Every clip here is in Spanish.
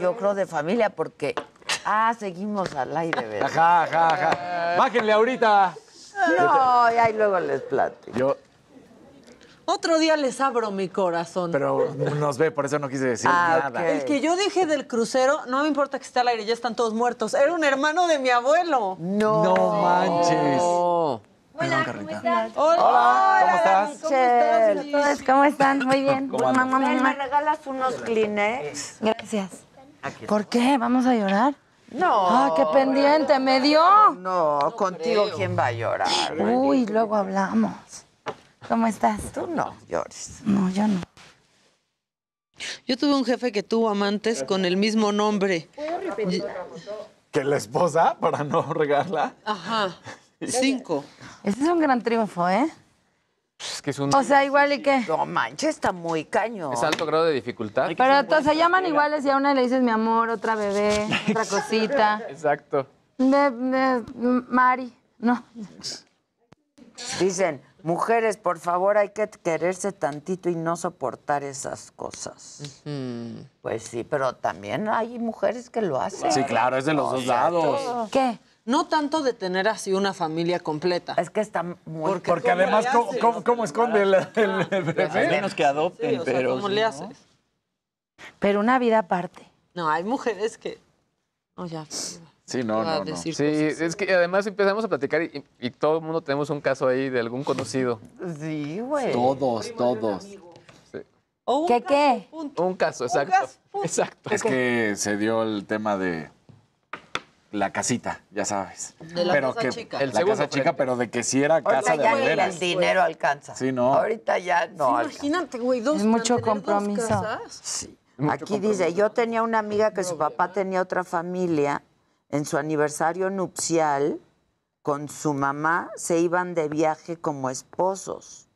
Yo creo de familia porque. Ah, seguimos al aire, Ajá, ajá, ajá. Bájenle ahorita. No, y ahí luego les platico. Yo. Otro día les abro mi corazón. Pero nos ve, por eso no quise decir ah, nada. El que yo dije del crucero, no me importa que esté al aire, ya están todos muertos. Era un hermano de mi abuelo. No. No manches. Hola, ¿cómo Hola, ¿cómo estás? ¿Cómo ¿Cómo están? Muy bien. ¿Me regalas unos Kleenex? Gracias. ¿Por qué? ¿Vamos a llorar? No. Ah, qué pendiente, me dio. No, contigo quién va a llorar. Uy, luego hablamos. ¿Cómo estás? Tú no llores. No, yo no. Yo tuve un jefe que tuvo amantes con el mismo nombre. ¿Que la esposa? Para no regarla. Ajá. Cinco. Ese es un gran triunfo, ¿eh? Pues es que es un... O sea, igual y qué. No manches, está muy caño. Es alto grado de dificultad. Pero se llaman iguales y a una le dices mi amor, otra bebé, otra cosita. Exacto. Mari, no. Dicen, mujeres, por favor, hay que quererse tantito y no soportar esas cosas. Pues sí, pero también hay mujeres que lo hacen. Sí, claro, es de los dos lados. ¿Qué? No tanto de tener así una familia completa. Es que está muy... Porque, además, ¿cómo, esconde el, pues menos que adopten, pero... ¿Cómo le haces? Pero una vida aparte. No, hay mujeres que... No, ya. Sí, no, no, Sí, es que además empezamos a platicar y, todo el mundo tenemos un caso ahí de algún conocido. Sí, güey. Todos, todos. ¿Qué qué? Un caso, exacto. Un caso, exacto. Es que se dio el tema de la casita, ya sabes. la pero casa chica. la casa chica, pero de que si era casa de el dinero alcanza. Sí, no. Ahorita ya no. imagínate, güey, dos. Es mucho compromiso. Sí. Aquí dice, yo tenía una amiga que su papá tenía otra familia en su aniversario nupcial con su mamá se iban de viaje como esposos,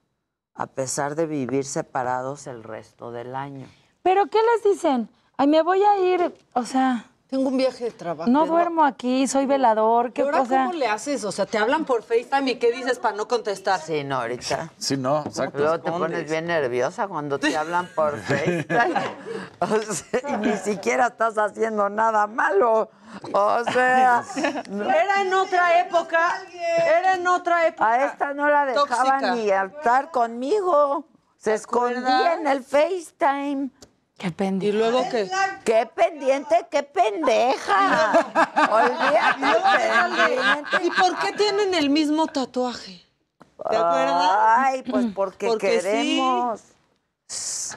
a pesar de vivir separados el resto del año. ¿Pero qué les dicen? Ay, me voy a ir, o sea, tengo un viaje de trabajo. No duermo aquí, soy mm. velador. ¿Qué cómo le haces? O sea, te hablan por FaceTime y ¿qué dices para no contestar? Sí, no, ahorita. Sí, no, exacto. Luego te pones bien nerviosa cuando te hablan por FaceTime. O sea, y ni siquiera estás haciendo nada malo. O sea, era en otra época. Era en otra época. A esta no la dejaban ni estar conmigo. Se escondía en el FaceTime. Qué pendiente, luego qué? ¿Qué pendiente? ¿Qué pendeja? ¿Y por qué tienen el mismo tatuaje? ¿Te acuerdas? Ay, pues mm. porque, queremos. Pues,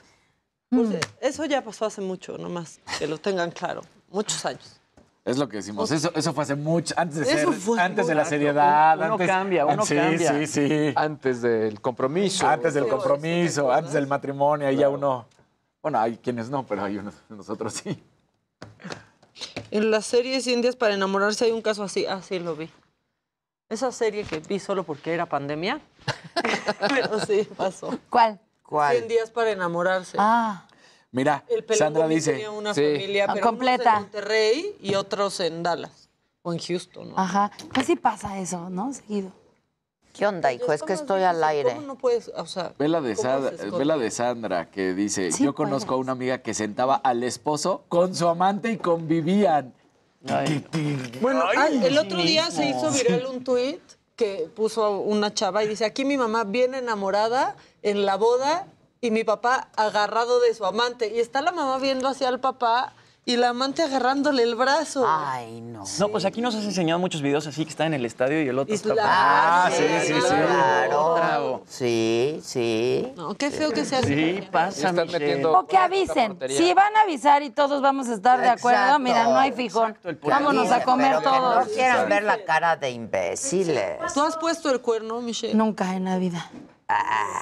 eso ya pasó hace mucho, nomás que lo tengan claro. Muchos años. Es lo que decimos. Eso, eso fue hace mucho, antes de ser, antes de la seriedad. Uno cambia, uno cambia. Sí, sí, Antes del compromiso. Antes del compromiso, antes del matrimonio, ahí ya uno. Bueno, hay quienes no, pero hay unos, nosotros sí. En las series días para enamorarse hay un caso así. Ah, sí, lo vi. Esa serie que vi solo porque era pandemia. pero sí, pasó. ¿Cuál? 100 días para enamorarse. Ah. Mira, el Sandra dice. Tenía una sí. familia, ah, completa. en Monterrey y otros en Dallas o en Houston. ¿no? Ajá. Casi pues pasa eso, ¿no? Seguido. ¿Qué onda, pues hijo? Es, que estoy al ¿eh? aire. Vela ve, de Sandra, de Sandra que dice, yo conozco a una amiga que sentaba al esposo con su amante y convivían. Bueno, el otro día se hizo viral un tuit que puso una chava y dice, aquí mi mamá viene enamorada en la boda y mi papá agarrado de su amante. Y está la mamá viendo hacia el papá y la amante agarrándole el brazo. Ay, no. No, pues aquí nos has enseñado muchos videos así que está en el estadio y el otro está. Ah, sí, sí, sí. Claro. Sí, sí. No, qué feo que sea. Sí, pasa. O que avisen. Si van a avisar y todos vamos a estar de acuerdo, mira, no hay fijón. Vámonos a comer todos. No quieran ver la cara de imbéciles. ¿Tú has puesto el cuerno, Michelle? Nunca en la vida. Ah.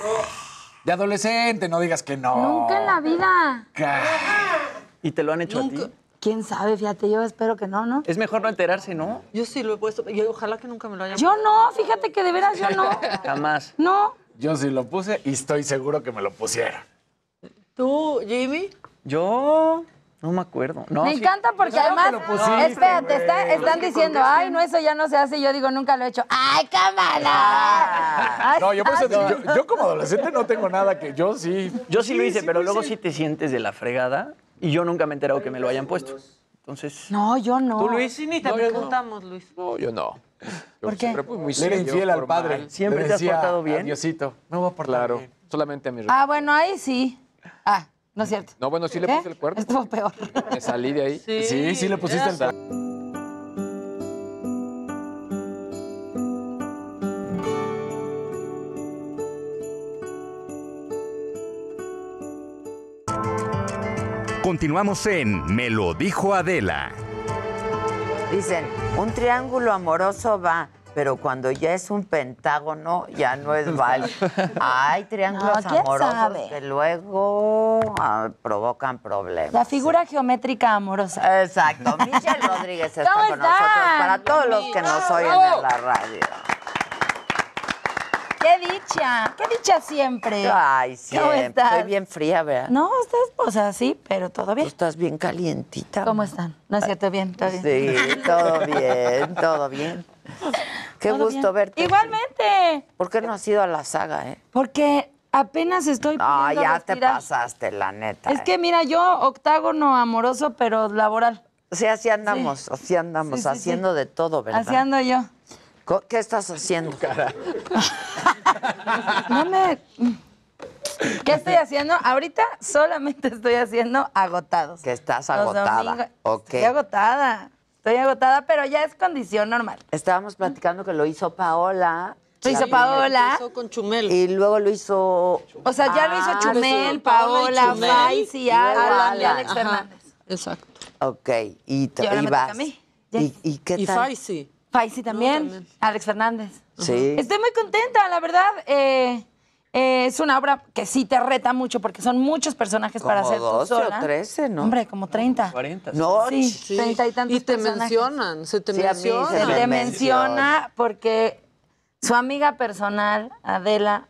De adolescente, no digas que no. Nunca en la vida. ¿Y te lo han hecho a ti? ¿Quién sabe? Fíjate, yo espero que no, ¿no? Es mejor no enterarse, ¿no? Yo sí lo he puesto. Yo, ojalá que nunca me lo hayan Yo no, fíjate que de veras yo no. Jamás. No. Yo sí lo puse y estoy seguro que me lo pusieron. ¿Tú, Jimmy? Yo no me acuerdo. No, me encanta porque además. espérate, están diciendo, ay, no, eso ya no se hace. Y yo digo, nunca lo he hecho. ¡Ay, cámara! Ah. no, yo, por eso, yo, como adolescente no tengo nada que. Yo sí. Yo sí, lo hice, pero luego si te sientes de la fregada y yo nunca me he enterado que me lo hayan puesto. Entonces. No, yo no. Tú, Luis, sí, ni te preguntamos, Luis. No, yo no. Yo ¿Por qué? siempre muy Le era infiel al padre. ¿Siempre te portado bien? Diosito. No voy a portar Claro, solamente a mi rey. Ah, bueno, ahí sí. Ah, no es cierto. No, bueno, sí le ¿Eh? puse el cuerpo. Estuvo peor. Me salí de ahí. Sí, sí le pusiste el... Continuamos en Me lo dijo Adela. Dicen, un triángulo amoroso va, pero cuando ya es un pentágono ya no es válido. Hay triángulos amorosos que luego ah, provocan problemas. La figura geométrica amorosa. Exacto. Michelle Rodríguez está con nosotros para todos los que nos oyen en la radio. ¡Qué dicha! ¡Qué dicha siempre! Ay, sí! Estoy bien fría, ¿verdad? No, estás, o sea, pero todo bien. estás bien calientita. ¿Cómo están? No es cierto, bien, todo bien. Sí, todo bien, todo bien. Qué gusto verte. Igualmente. ¿Por qué no has ido a la saga, eh? Porque Apenas estoy Ah, ya te pasaste, la neta. Es eh. que mira, yo octágono amoroso, pero laboral. Sí, así andamos, así andamos, haciendo de todo, ¿verdad? Así ando yo. ¿Qué estás haciendo? Cara. No ¿Qué estoy haciendo? Ahorita solamente estoy haciendo agotados. Que estás agotada. Okay. Estoy agotada. Estoy agotada, pero ya es condición normal. Estábamos platicando que lo hizo Paola. Lo hizo Paola. Lo hizo con Chumel. Y luego lo hizo. O sea, ya lo hizo ah, Chumel, Paola, Faisy, y, Alex Fernández. Exacto. Ok. Y, te, y, vas. A mí. y, qué tal? Y Faisy también, Alex Fernández. Sí. Estoy muy contenta, la verdad. Eh, eh, es una obra que sí te reta mucho porque son muchos personajes para hacer 12 o 13, ¿no? Hombre, como 30. 40. No, sí, y tantos Y te mencionan, se te menciona. te menciona. porque su amiga personal, Adela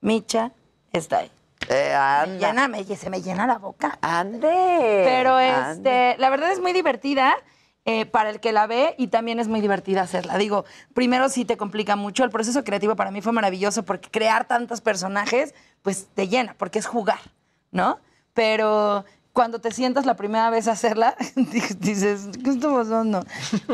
Micha, está ahí. Eh, Me se me llena la boca. Ande. Pero este, la verdad es muy divertida. Eh, para el que la ve y también es muy divertida hacerla. Digo, primero sí te complica mucho, el proceso creativo para mí fue maravilloso porque crear tantos personajes, pues te llena, porque es jugar, ¿no? Pero cuando te sientas la primera vez a hacerla, dices, ¿qué no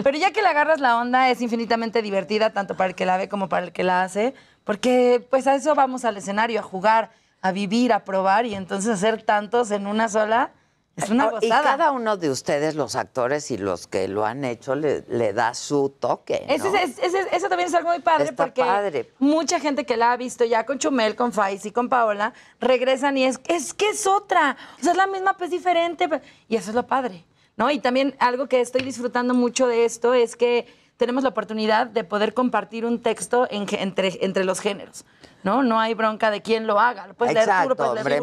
Pero ya que le agarras la onda, es infinitamente divertida, tanto para el que la ve como para el que la hace, porque pues a eso vamos al escenario, a jugar, a vivir, a probar y entonces hacer tantos en una sola es una ah, gozada. Y cada uno de ustedes, los actores y los que lo han hecho, le, da su toque. eso también es algo muy padre porque mucha gente que la ha visto ya con Chumel, con Fais y con Paola, regresan y es, es que es otra. O sea, es la misma, pero es diferente. Y eso es lo padre, ¿no? Y también algo que estoy disfrutando mucho de esto es que tenemos la oportunidad de poder compartir un texto entre, entre los géneros. ¿no? No hay bronca de quién lo haga. puedes hombre,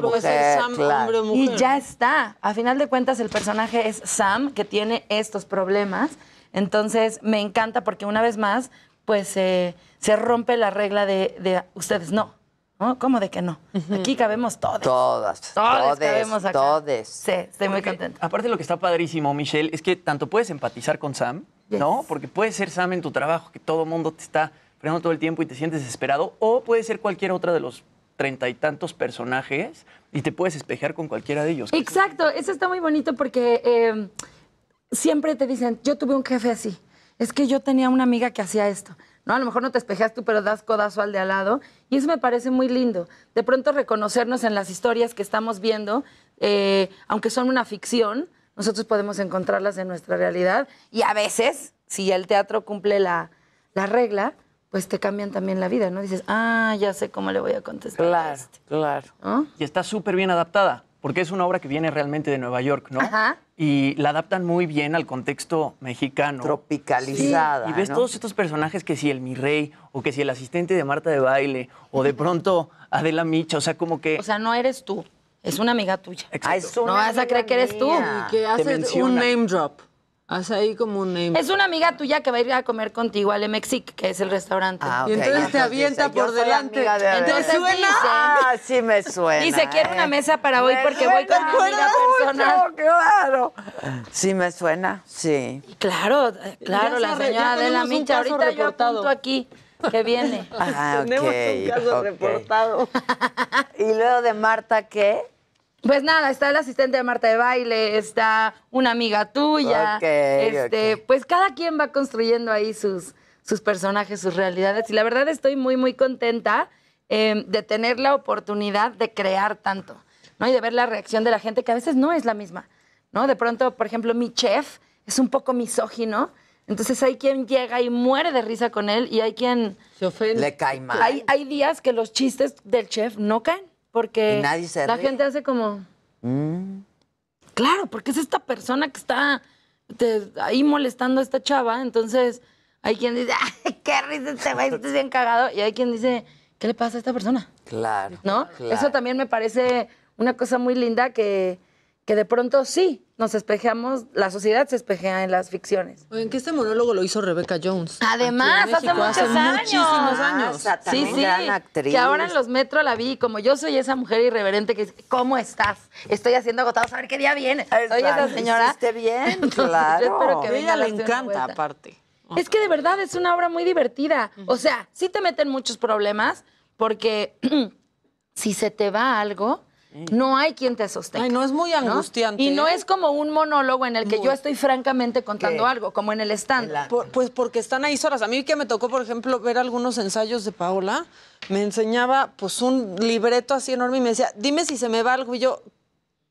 Y ya está. A final de cuentas, el personaje es Sam, que tiene estos problemas. Entonces, me encanta porque una vez más, pues eh, se rompe la regla de, ustedes no. ¿Cómo de que no? Aquí cabemos todos. Todas. todos cabemos Sí, estoy muy contenta. Aparte lo que está padrísimo, Michelle, es que tanto puedes empatizar con Sam, ¿no? Porque puede ser Sam en tu trabajo, que todo mundo te está frenando todo el tiempo y te sientes desesperado, o puede ser cualquier otra de los treinta y tantos personajes y te puedes espejear con cualquiera de ellos. Exacto, eso está muy bonito porque em, siempre te dicen, yo tuve un jefe así, es que yo tenía una amiga que hacía esto. ¿no? A lo mejor no te espejeas tú, pero das codazo al de al lado. Y eso me parece muy lindo. De pronto reconocernos en las historias que estamos viendo, eh, aunque son una ficción, nosotros podemos encontrarlas en nuestra realidad. Y a veces, si el teatro cumple la, la regla, pues te cambian también la vida, ¿no? Dices, ah, ya sé cómo le voy a contestar. Claro, a este. claro. Y está súper bien adaptada, porque es una obra que viene realmente de Nueva York, ¿no? Ajá. Y la adaptan muy bien al contexto mexicano. Tropicalizada. Y ves todos estos personajes que si el mi rey, o que si el asistente de Marta de baile, o de pronto Adela Micha, o sea, como que. O sea, no eres tú. Es una amiga tuya. Ah, es una no vas a creer que eres tú. Y que haces un name drop. Haz ahí como un em- Es una amiga tuya que va a ir a comer contigo al Mexic, que es el restaurante. Ah, y entonces te avienta por delante. entonces ¿Te suena? Ah, sí me suena. Y se quiere una ¿eh? mesa para hoy porque voy con una amiga personal. ¡Qué claro. Sí me suena, sí. claro, eh, claro, la señora de la mincha. Ahorita reportado. yo apunto aquí que viene. Ah, tenemos un caso reportado. ¿Y luego de Marta qué? Pues nada, está el asistente de Marta de baile, está una amiga tuya. este, pues cada quien va construyendo ahí sus, sus personajes, sus realidades. Y la verdad estoy muy, muy contenta em, de tener la oportunidad de crear tanto, ¿no? Y de ver la reacción de la gente, que a veces no es la misma. ¿no? De pronto, por ejemplo, mi chef es un poco misógino. Entonces hay quien llega y muere de risa con él y hay quien... Se ofende. Le cae mal. hay días que los chistes del chef no caen. Porque la gente hace como... Mm. Claro, porque es esta persona que está ahí molestando a esta chava, entonces hay quien dice, ¡ay, qué risa te este güey, estás bien cagado! Y hay quien dice, ¿qué le pasa a esta persona? Claro. ¿No? Eso también me parece una cosa muy linda que que de pronto sí, nos espejeamos, la sociedad se espejea en las ficciones. En que este monólogo lo hizo Rebecca Jones. Además, hace muchos años. Muchísimos años. Ah, sí, Gran actriz. Que ahora en los metros la vi, como yo soy esa mujer irreverente que dice, ¿cómo estás? Estoy haciendo agotados, a ver qué día viene. Oye, esa señora. ¿Esté bien? Claro. espero que a ella le encanta, aparte. Es que de verdad es una obra muy divertida. O sea, sí te meten muchos problemas porque si se te va algo, eh. No hay quien te sostenga. Ay, no es muy angustiante. Y no ¿eh? es como un monólogo en el que yo estoy francamente contando algo, como en el stand. pues porque están ahí horas. A mí que me tocó, por ejemplo, ver algunos ensayos de Paola, me enseñaba pues un libreto así enorme y me decía, dime si se me va algo. Y yo,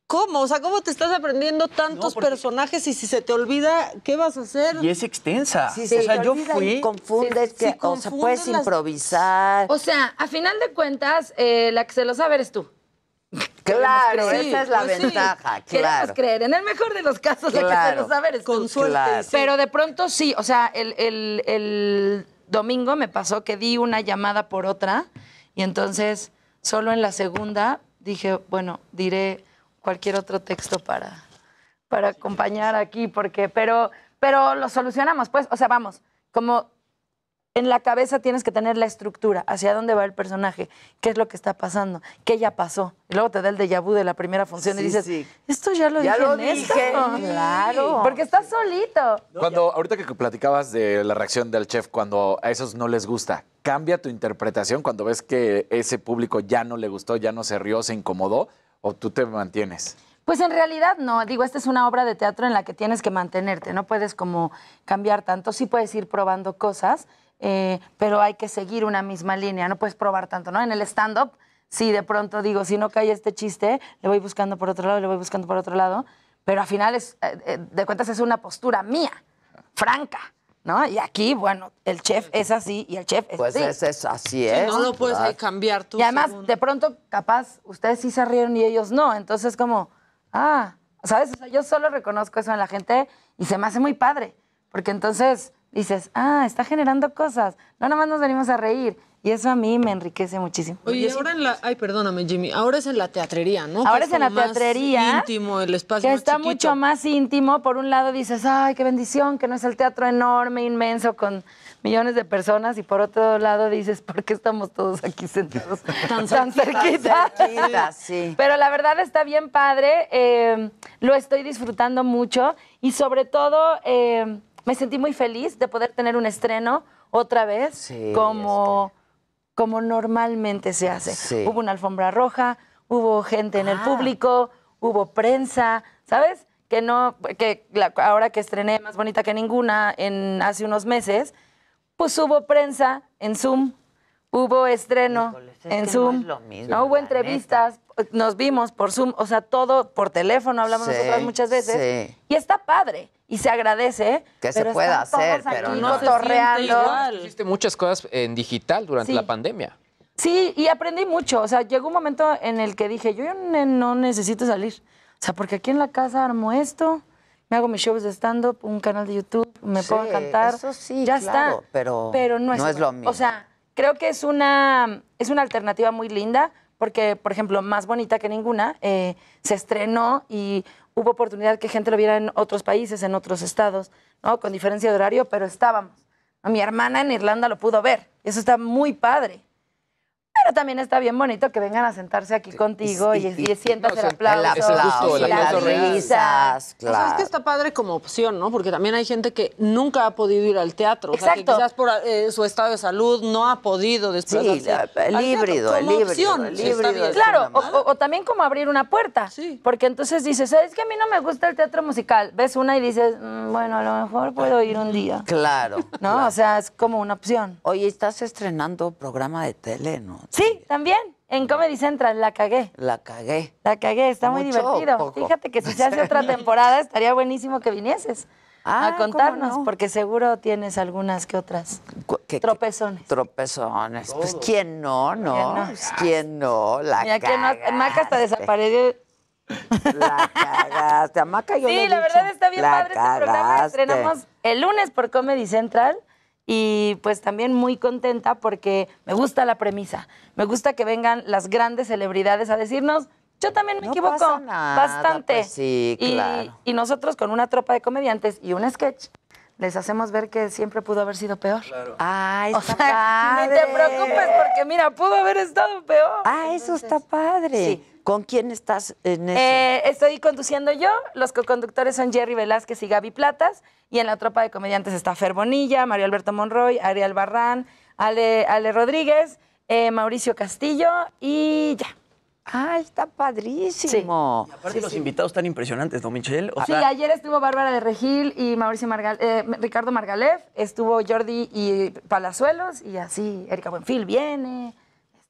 ¿Cómo? O sea, ¿cómo te estás aprendiendo tantos personajes y si se te olvida, ¿qué vas a hacer? Y es extensa. o sea, yo fui. Confundes, sí, que, o puedes improvisar. O sea, a final de cuentas, eh, la que se lo sabe eres tú. Claro, esa es la pues ventaja. Sí. Claro. Queremos creer. En el mejor de los casos, claro. lo que saber es Pero de pronto sí, o sea, el, domingo me pasó que di una llamada por otra y entonces solo en la segunda dije, bueno, diré cualquier otro texto para, para acompañar aquí, porque, pero, pero lo solucionamos, pues, o sea, vamos, como en la cabeza tienes que tener la estructura, hacia dónde va el personaje, qué es lo que está pasando, qué ya pasó. Y luego te da el déjà vu de la primera función y dices, esto ya lo dije. Claro. Porque estás solito. Cuando, ahorita que platicabas de la reacción del chef cuando a esos no les gusta, ¿cambia tu interpretación cuando ves que ese público ya no le gustó, ya no se rió, se incomodó? ¿O tú te mantienes? Pues en realidad no, digo, esta es una obra de teatro en la que tienes que mantenerte, no puedes como cambiar tanto, sí puedes ir probando cosas, eh, pero hay que seguir una misma línea, no puedes probar tanto, ¿no? En el stand-up, sí, de pronto digo, si no cae este chiste, le voy buscando por otro lado, le voy buscando por otro lado, pero al final, es, eh, eh, de cuentas, es una postura mía, franca. ¿No? Y aquí, bueno, el chef es así y el chef es pues así. Pues es, así es. no lo puedes cambiar tú. Y además, de pronto, capaz, ustedes sí se rieron y ellos no. Entonces, como, ah, ¿sabes? yo solo reconozco eso en la gente y se me hace muy padre. Porque entonces, dices, ah, está generando cosas, no nada más nos venimos a reír. Y eso a mí me enriquece muchísimo. Oye, ahora en la, ay, perdóname, Jimmy, ahora es en la teatrería, ¿no? Ahora es en la teatrería. Más íntimo, el espacio. Que está mucho más íntimo. Por un lado dices, ay, qué bendición, que no es el teatro enorme, inmenso, con millones de personas. Y por otro lado dices, ¿por qué estamos todos aquí sentados tan, tan cerquita? sí. Pero la verdad está bien padre. Eh, lo estoy disfrutando mucho. Y sobre todo. Eh, me sentí muy feliz de poder tener un estreno otra vez como, este. como normalmente se hace. Hubo una alfombra roja, hubo gente en el ah. público, hubo prensa, ¿sabes? Que no, que ahora que estrené más bonita que ninguna en hace unos meses, pues hubo prensa en Zoom, hubo estreno en Zoom, hubo entrevistas, nos vimos por Zoom, o sea, todo por teléfono, hablamos nosotras muchas veces. Y está padre. Y se agradece. Que se pueda hacer, pero no. Torreando. Hiciste muchas cosas en digital durante la pandemia. Sí, y aprendí mucho. O sea, llegó un momento en el que dije, yo no necesito salir. O sea, porque aquí en la casa armo esto, me hago mis shows de stand-up, un canal de YouTube, me puedo cantar. Eso sí, ya está. Pero, no, es, lo mismo. O sea, creo que es una, es una alternativa muy linda porque, por ejemplo, Más Bonita que Ninguna eh, se estrenó y hubo oportunidad que gente lo viera en otros países, en otros estados, ¿no? Con diferencia de horario, pero estábamos. mi hermana en Irlanda lo pudo ver. Eso está muy padre. Pero también está bien bonito que vengan a sentarse aquí contigo y, sientas el aplauso. y las risas. Claro. es que está padre como opción, ¿no? Porque también hay gente que nunca ha podido ir al teatro. Exacto. O sea, quizás por eh, su estado de salud no ha podido desplazarse. Sí, el híbrido, híbrido. El híbrido claro, o, también como abrir una puerta. Sí. Porque entonces dices, es que a mí no me gusta el teatro musical. Ves una y dices, mm, bueno, a lo mejor puedo ir un día. Claro. ¿No? O sea, es como una opción. Oye, estás estrenando programa de tele, ¿no? Sí, también. En Comedy Central la cagué. La cagué. La cagué, está muy divertido. Fíjate que si se hace otra temporada estaría buenísimo que vinieses. a ah, contarnos, porque seguro tienes algunas que otras. tropezones. tropezones. Pues quién no, no. ¿Quién no? ¿Quién no? Pues, la Mira, no, Maca hasta desapareció. La cagaste. A Maca yo Sí, la verdad está bien padre este programa. Estrenamos el lunes por Comedy Central y pues también muy contenta porque me gusta la premisa, me gusta que vengan las grandes celebridades a decirnos, yo también me equivoco bastante. Pues sí, claro. Y, nosotros con una tropa de comediantes y un sketch. Les hacemos ver que siempre pudo haber sido peor. Claro. Ay, ah, está Ni te preocupes porque mira, pudo haber estado peor. Ah, eso está padre. Sí. ¿Con quién estás en eso? Eh, estoy conduciendo yo. Los co-conductores son Jerry Velázquez y Gaby Platas. Y en la tropa de comediantes está Fer Bonilla, Mario Alberto Monroy, Ariel Barrán, Ale, Rodríguez, eh, Mauricio Castillo y ya. ¡Ay, está padrísimo! aparte los invitados están impresionantes, ¿no, Michelle? sí, ayer estuvo Bárbara de Regil y Mauricio Margal eh, Ricardo Margalef, estuvo Jordi y Palazuelos y así Erika Buenfil viene.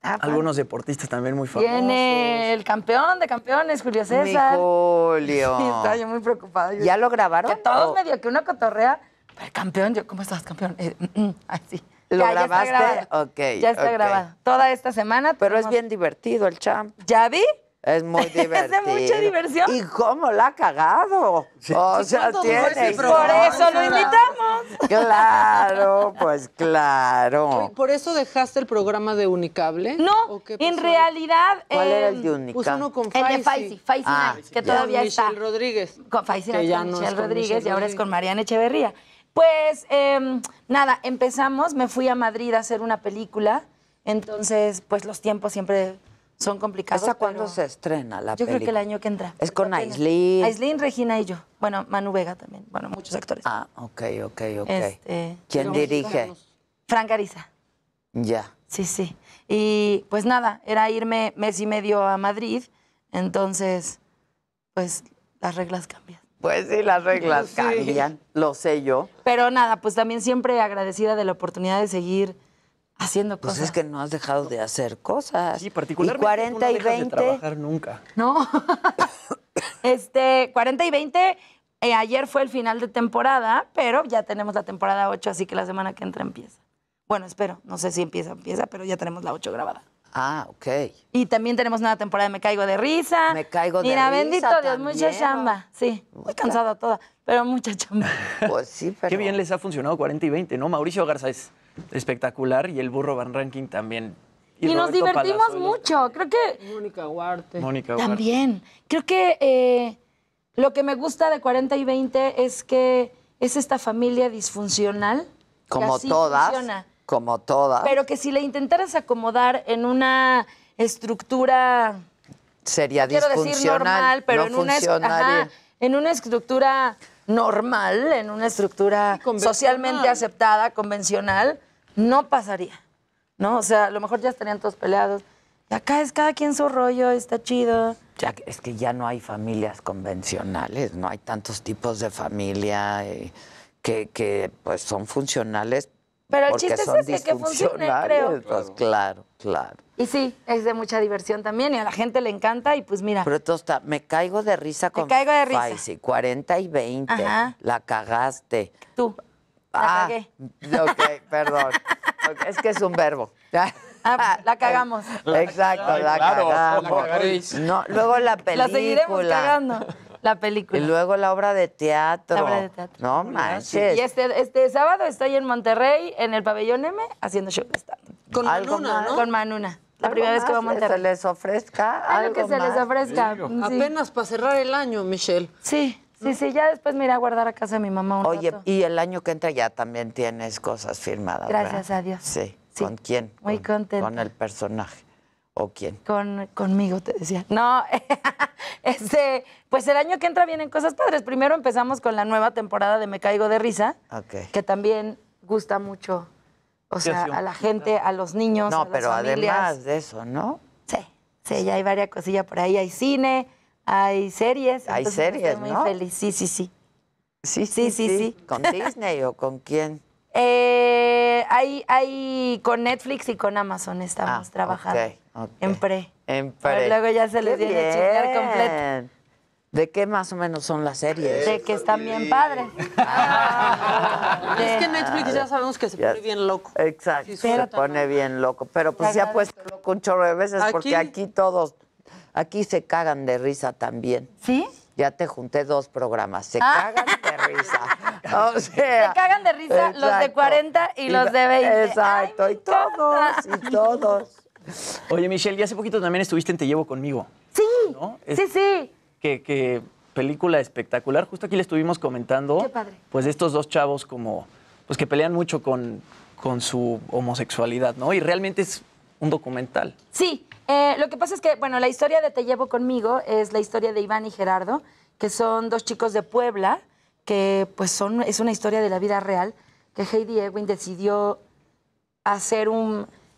Ah, Algunos deportistas también muy famosos. Viene el campeón de campeones, Julio César. Julio. yo muy preocupada. ¿Ya lo grabaron? Que todos oh. medio que una cotorrea. Pero campeón, yo, ¿cómo estás, campeón? Eh, mm, mm, así. ¿Lo grabaste? Ya ya está grabado. Toda esta semana. Pero es bien divertido el champ. ¿Ya vi? Es muy divertido. es de mucha diversión. ¿Y cómo la ha cagado? O sea, tiene. Por eso lo invitamos. Claro, pues claro. ¿Por eso dejaste el programa de Unicable? No, en realidad. ¿Cuál era el em, de Unicable? Pues uno con Faisy. Faisy, Faisy ah, que todavía está. Rodríguez. Con Faisy ya no Michelle Rodríguez, Rodríguez, y ahora es con Mariana Echeverría. Pues em, nada, empezamos. Me fui a Madrid a hacer una película. Entonces, pues los tiempos siempre son complicados. ¿Hasta cuándo se estrena la película? Yo creo que el año que entra. Es con Aislin. Aislin, Regina y yo. Bueno, Manu Vega también. Bueno, muchos actores. Ah, ok, ok, ok. Este, ¿Quién dirige? Frank Ariza. Ya. Sí, sí. Y pues nada, era irme mes y medio a Madrid. Entonces, pues las reglas cambian. Pues sí, las reglas cambian, lo sé yo. Pero nada, pues también siempre agradecida de la oportunidad de seguir haciendo pues cosas. es que no has dejado de hacer cosas. Sí, particularmente. 40 no y 20. De trabajar nunca. No. este, 40 y 20. Eh, ayer fue el final de temporada, pero ya tenemos la temporada 8, así que la semana que entra empieza. Bueno, espero. No sé si empieza, empieza, pero ya tenemos la 8 grabada. Ah, ok. Y también tenemos una temporada de Me Caigo de Risa. Me Caigo de Mira, bendito Dios, mucha chamba. Sí, muy cansada toda, pero mucha chamba. Pues sí, pero. Qué bien les ha funcionado 40 y 20, ¿no? Mauricio Garza espectacular y el burro Van Ranking también. Y, nos divertimos mucho. Creo que. Mónica Huarte. Mónica También. Creo que eh, lo que me gusta de 40 y 20 es que es esta familia disfuncional. Como todas. como todas. Pero que si le intentaras acomodar en una estructura. Sería disfuncional. decir normal, pero en una. en una estructura normal, en una estructura socialmente aceptada, convencional, no pasaría, ¿no? O sea, a lo mejor ya estarían todos peleados. Y acá es cada quien su rollo, está chido. Ya, es que ya no hay familias convencionales, no hay tantos tipos de familia eh, que, pues son funcionales. Pero el chiste es este, que funciona, creo. Pues, claro, claro. Y sí, es de mucha diversión también y a la gente le encanta y pues mira. Pero está, me caigo de risa con me caigo de risa. 40 y 20, la cagaste. Tú. Ah, la cagué. Ok, perdón. es que es un verbo. Ah, la cagamos. Exacto, la cagamos. La no, luego la película. La seguiremos cagando. La película. Y luego la obra de teatro. La obra de teatro. No manches. Y este, este, sábado estoy en Monterrey, en el pabellón M, haciendo show. Con Manuna, ¿no? Con Manuna. La primera vez que voy a Monterrey. se les ofrezca algo, algo que se les ofrezca. Apenas para cerrar el año, Michelle. Sí. Sí, sí, ya después me iré a guardar a casa de mi mamá un Oye, y el año que entra ya también tienes cosas firmadas. Gracias a Dios. Sí. ¿Con quién? Muy con, Con el personaje. ¿O quién? Con, conmigo, te decía. No, este, pues el año que entra vienen cosas padres. Primero empezamos con la nueva temporada de Me Caigo de Risa, que también gusta mucho, o sea, a la gente, a los niños. No, a las pero además de eso, ¿no? Sí, sí, ya hay varias cosillas por ahí. Hay cine, hay series. Hay pues, series, estoy muy feliz, sí, sí, sí. Sí, sí, sí. sí, ¿Con Disney o con quién? Eh, hay, con Netflix y con Amazon estamos ah, trabajando. Okay, En pre. En pre. Pero luego ya se les viene chequear completo. ¿De qué más o menos son las series? De que están bien padres. es que ah. Netflix ya sabemos que se pone bien loco. Exacto, se pone bien loco. Pero pues se ha puesto loco un chorro de veces porque aquí todos Aquí se cagan de risa también. ¿Sí? Ya te junté dos programas. Se ah. cagan de risa. O sea, se cagan de risa los de 40 y, los de 20. Exacto, y todos, y todos. Oye, Michelle, ya hace poquito también estuviste en Te Llevo Conmigo. Sí, sí, sí. Que, película espectacular. Justo aquí le estuvimos comentando. Qué padre. Pues de estos dos chavos como, pues que pelean mucho con, con su homosexualidad, ¿no? Y realmente es un documental. Sí, eh, lo que pasa es que, bueno, la historia de Te llevo conmigo es la historia de Iván y Gerardo, que son dos chicos de Puebla, que pues son, es una historia de la vida real, que Heidi Ewing decidió hacer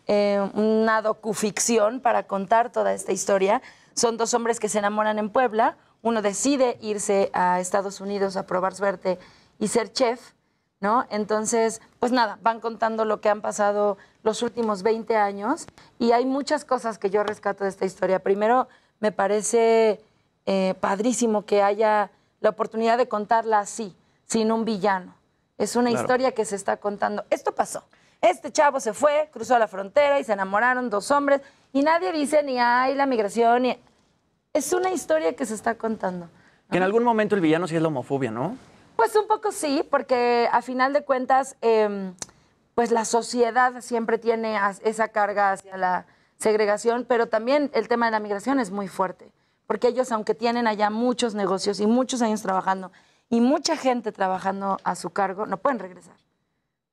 eh, una docuficción para contar toda esta historia. Son dos hombres que se enamoran en Puebla, uno decide irse a Estados Unidos a probar suerte y ser chef, ¿no? Entonces, pues nada, van contando lo que han pasado los últimos 20 años y hay muchas cosas que yo rescato de esta historia. Primero, me parece eh, padrísimo que haya la oportunidad de contarla así, sin un villano. Es una historia que se está contando. Esto pasó. Este chavo se fue, cruzó la frontera y se enamoraron dos hombres y nadie dice ni hay la migración Es una historia que se está contando. en algún momento el villano sí es la homofobia, ¿no? Pues un poco sí, porque a final de cuentas, em, pues la sociedad siempre tiene esa carga hacia la segregación, pero también el tema de la migración es muy fuerte, porque ellos, aunque tienen allá muchos negocios y muchos años trabajando y mucha gente trabajando a su cargo, no pueden regresar.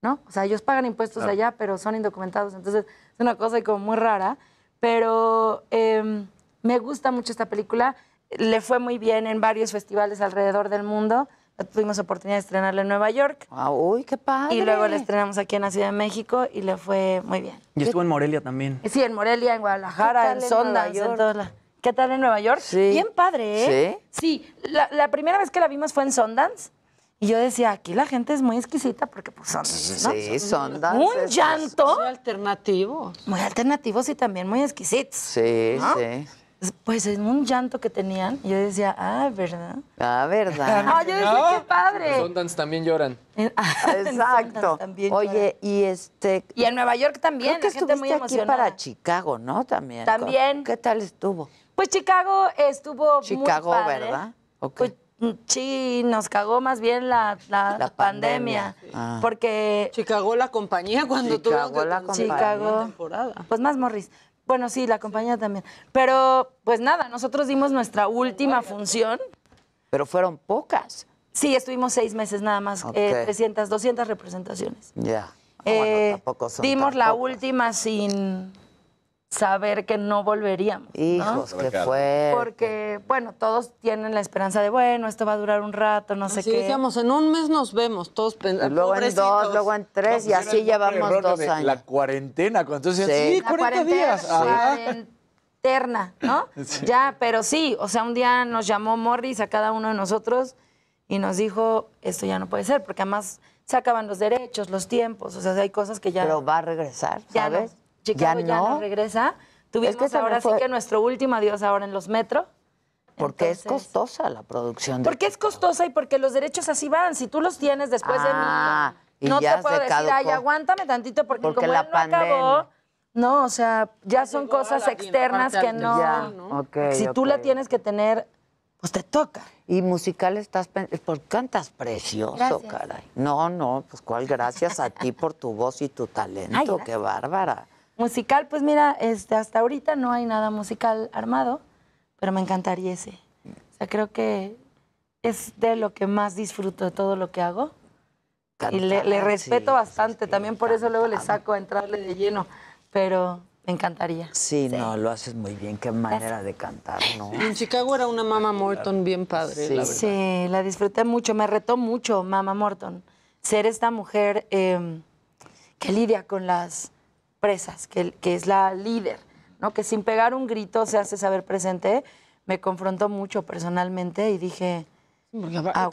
¿No? O sea, ellos pagan impuestos allá, pero son indocumentados. Entonces, es una cosa como muy rara. Pero em, me gusta mucho esta película. Le fue muy bien en varios festivales alrededor del mundo tuvimos oportunidad de estrenarla en Nueva York. Ah, uy, qué padre. Y luego la estrenamos aquí en la Ciudad de México y le fue muy bien. Y estuvo en Morelia también. Sí, en Morelia, en Guadalajara, en Sonda, en, en todas ¿Qué tal en Nueva York? Sí. Bien padre, ¿eh? Sí. Sí, la, primera vez que la vimos fue en Sundance. Y yo decía, aquí la gente es muy exquisita porque pues son, Sí, Sondance. Un llanto. Muy alternativo. Muy alternativos y también muy exquisitos. Sí, sí. Pues en un llanto que tenían, yo decía, ah, ¿verdad? Ah, ¿verdad? Ah, yo decía, qué padre. Los Sundance también lloran. Ah, exacto. También Oye, y este... Y en Nueva York también, la gente muy emocionada. aquí para Chicago, ¿no? También. También. ¿Qué tal estuvo? Pues Chicago estuvo Chicago, muy padre. ¿verdad? Okay. Pues, mm, sí, nos cagó más bien la, pandemia. Ah. Porque... Chicago la compañía cuando tuvo la Chicago. Temporada. Pues más Morris. Bueno, sí, la compañía también. Pero, pues nada, nosotros dimos nuestra última función. Pero fueron pocas. Sí, estuvimos seis meses nada más, eh, 300, 200 representaciones. Ya. Eh, tampoco Eh, dimos la última sin saber que no volveríamos. Hijos, qué fue. Porque, bueno, todos tienen la esperanza de, bueno, esto va a durar un rato, no sé qué. Decíamos, en un mes nos vemos, todos pensamos. Luego en dos, luego en tres, y así llevamos dos años. La cuarentena, cuando sí, Cuarentena, ¿no? Ya, pero sí, o sea, un día nos llamó Morris a cada uno de nosotros y nos dijo, esto ya no puede ser, porque además se acaban los derechos, los tiempos, o sea, hay cosas que ya... Pero va a regresar, ¿sabes? Ya ya no, regresa. Tuvimos que ahora sí que nuestro último adiós ahora en los metros. Porque es costosa la producción. porque es costosa y porque los derechos así van. Si tú los tienes después de mí, ah, no te puedo decir, ay, aguántame tantito porque, como la no acabó. No, o sea, ya son cosas externas que no. si tú la tienes que tener, pues te toca. Y musical estás, por cantas precioso, caray. No, no, pues cuál gracias a ti por tu voz y tu talento, qué bárbara. Musical, pues mira, este, hasta ahorita no hay nada musical armado, pero me encantaría ese. O sea, creo que es de lo que más disfruto de todo lo que hago. y le, respeto pues, bastante, también por eso luego le saco a entrarle de lleno, pero me encantaría. Sí, no, lo haces muy bien, qué manera de cantar, ¿no? En Chicago era una Mama Morton bien padre, la verdad. Sí, la disfruté mucho, me retó mucho Mama Morton, ser esta mujer em, que lidia con las presas, que, que es la líder, ¿no? Que sin pegar un grito se hace saber presente, me confrontó mucho personalmente y dije, porque ah,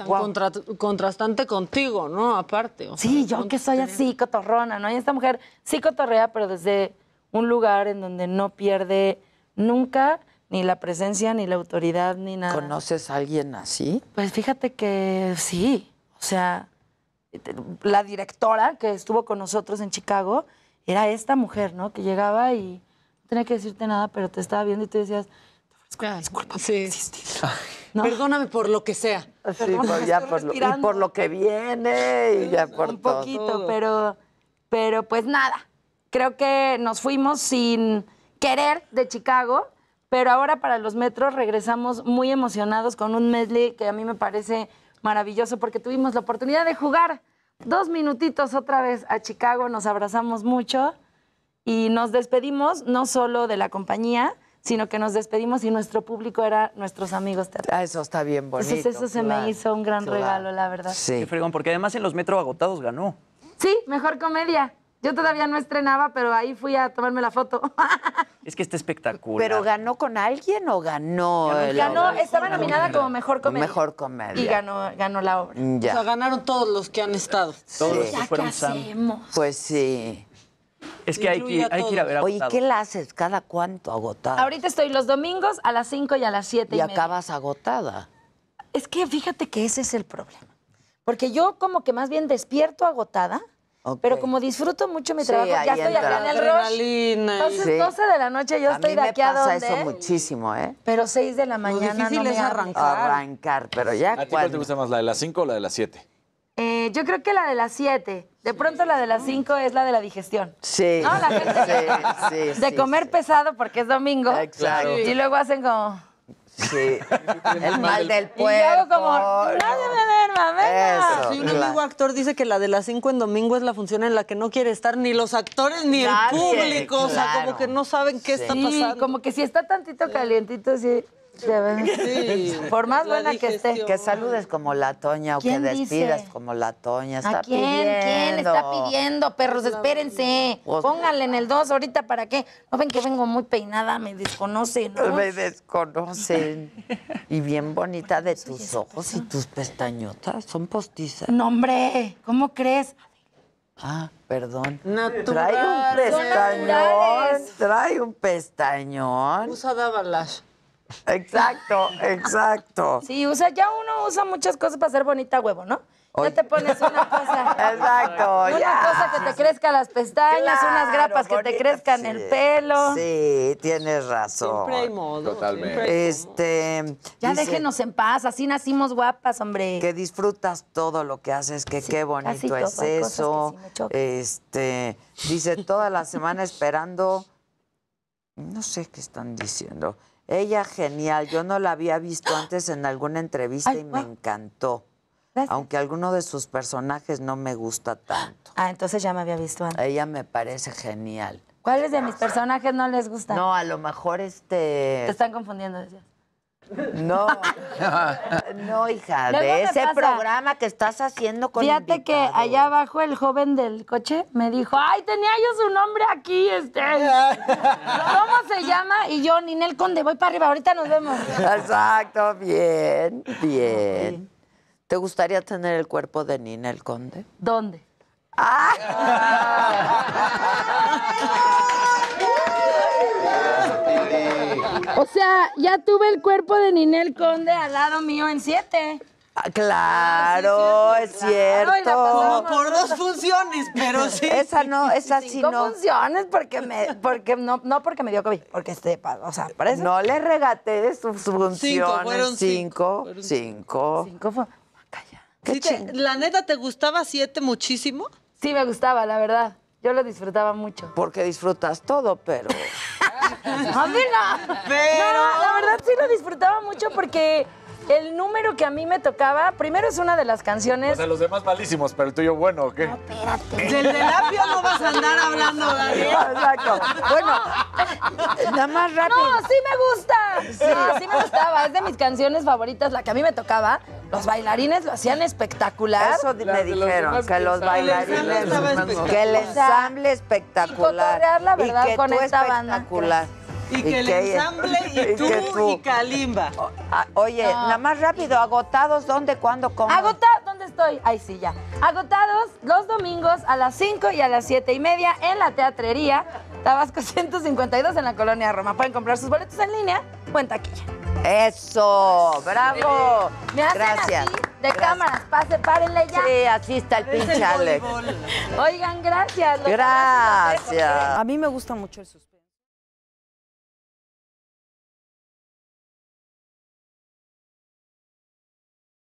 contrastante contigo, ¿no? Aparte. sí, yo que soy así, cotorrona, ¿no? Y esta mujer sí cotorrea, pero desde un lugar en donde no pierde nunca ni la presencia, ni la autoridad, ni nada. ¿Conoces a alguien así? Pues fíjate que sí. O sea, la directora que estuvo con nosotros en Chicago era esta mujer, ¿no? Que llegaba y no tenía que decirte nada, pero te estaba viendo y tú decías, disculpa, Perdóname por lo que sea. Sí, ya por lo, y por lo que viene y ya por Un poquito, pero, pero pues nada. Creo que nos fuimos sin querer de Chicago, pero ahora para los metros regresamos muy emocionados con un medley que a mí me parece maravilloso porque tuvimos la oportunidad de jugar dos minutitos otra vez a Chicago, nos abrazamos mucho y nos despedimos no solo de la compañía, sino que nos despedimos y nuestro público era nuestros amigos ah, eso está bien bonito. eso se me hizo un gran regalo, la verdad. Sí. Qué fregón, porque además en los Metro Agotados ganó. Sí, mejor comedia. Yo todavía no estrenaba, pero ahí fui a tomarme la foto. Es que está espectacular. ¿Pero ganó con alguien o ganó? estaba nominada como mejor comedia. Mejor comedia. Y ganó, ganó la obra. Mm, o sea, ganaron todos los que han estado. Todos los que fueron Pues sí. Es que hay que, ir a ver agotada. Oye, ¿qué la haces? ¿Cada cuánto agotada? Ahorita estoy los domingos a las 5 y a las 7. ¿Y, acabas agotada? Es que fíjate que ese es el problema. Porque yo como que más bien despierto agotada pero como disfruto mucho mi trabajo, ya estoy entra. acá en el rush. Entonces, 12 de la noche yo estoy de aquí me a pasa eso muchísimo, ¿eh? Pero 6 de la mañana Lo difícil no es me arrancar. Arrancar, pero ya ¿A ti cuál te gusta más, la de las 5 o la de las 7? Eh, yo creo que la de las 7. De pronto la de las 5 es la de la digestión. Sí. ¿No? La gente sí, de comer pesado porque es domingo. Exacto. Y luego hacen como... Sí. el mal del pueblo. Y como, nadie me duerma, venga. Si un amigo actor dice que la de las 5 en domingo es la función en la que no quiere estar ni los actores ni el público. O sea, como que no saben qué está pasando. Sí, como que si está tantito calientito, sí. Por más buena que esté que saludes como la Toña o que despidas como la Toña. ¿A quién? ¿Quién está pidiendo? Perros, pues espérense. Pónganle en el 2 ahorita para qué. No ven que vengo muy peinada, me desconocen. ¿no? Me desconocen. y bien bonita de pues, tus ojos y tus pestañotas. Son postizas. No, hombre, ¿cómo crees? Ah, perdón. trae un pestañón. Trae un pestañón. Usa Dabalash. Exacto, exacto. Sí, usa ya uno usa muchas cosas para ser bonita huevo, ¿no? Ya te pones una cosa. Exacto, Una cosa que te crezca las pestañas, unas grapas que te crezcan el pelo. Sí, tienes razón. Siempre hay modo. Totalmente. este. Ya déjenos en paz, así nacimos guapas, hombre. Que disfrutas todo lo que haces, que qué bonito es eso. este. Dice, toda la semana esperando. No sé qué están diciendo. Ella genial, yo no la había visto antes en alguna entrevista y me encantó. Aunque alguno de sus personajes no me gusta tanto. Ah, entonces ya me había visto antes. Ella me parece genial. ¿Cuáles de mis personajes no les gustan? No, a lo mejor este. Te están confundiendo, decías. No, no, hija, de ese programa que estás haciendo con Fíjate que allá abajo el joven del coche me dijo, ay, tenía yo su nombre aquí, este. ¿Cómo se llama? Y yo, Ninel Conde, voy para arriba, ahorita nos vemos. Exacto, bien, bien. ¿Te gustaría tener el cuerpo de Ninel Conde? ¿Dónde? ¡Ah! O sea, ya tuve el cuerpo de Ninel Conde al lado mío en siete. Ah, claro, ah, es cierto. por dos funciones, pero sí. Esa no, esa sí no. Cinco funciones porque me, porque no, no porque me dio COVID, porque este, o sea, parece. No le regaté sus funciones. Cinco, fueron cinco. Cinco. Cinco, fue. Calla. la neta, ¿te gustaba siete muchísimo? Sí, me gustaba, la verdad. Yo lo disfrutaba mucho. Porque disfrutas todo, pero. Pero... la verdad sí lo disfrutaba mucho porque el número que a mí me tocaba, primero es una de las canciones. O sea, los demás malísimos, pero el tuyo bueno, ¿o qué? No, espérate. Del de labio no vas a andar hablando, Daniel. Exacto. Bueno, nada más rápido. No, sí me gusta. Sí, sí me gustaba. Es de mis canciones favoritas, la que a mí me tocaba. Los bailarines lo hacían espectacular. Eso me dijeron, que los bailarines. Que el ensamble espectacular. Y, la verdad, que con tú esta espectacular. Y, que, el ensamble y, tú, y Kalimba. Ah, oye, nada más rápido, agotados, ¿dónde, cuándo, cómo? Agotados, ¿dónde estoy? Ahí sí, ya. Agotados los domingos a las 5 y a las 7 y media en la teatrería Tabasco 152 en la colonia Roma. Pueden comprar sus boletos en línea cuenta aquí Eso, bravo. Me gracias. Así de cámaras, pase, párenle ya. Sí, así está el pinche Alex. Oigan, gracias. Gracias. gracias. A mí me gusta mucho el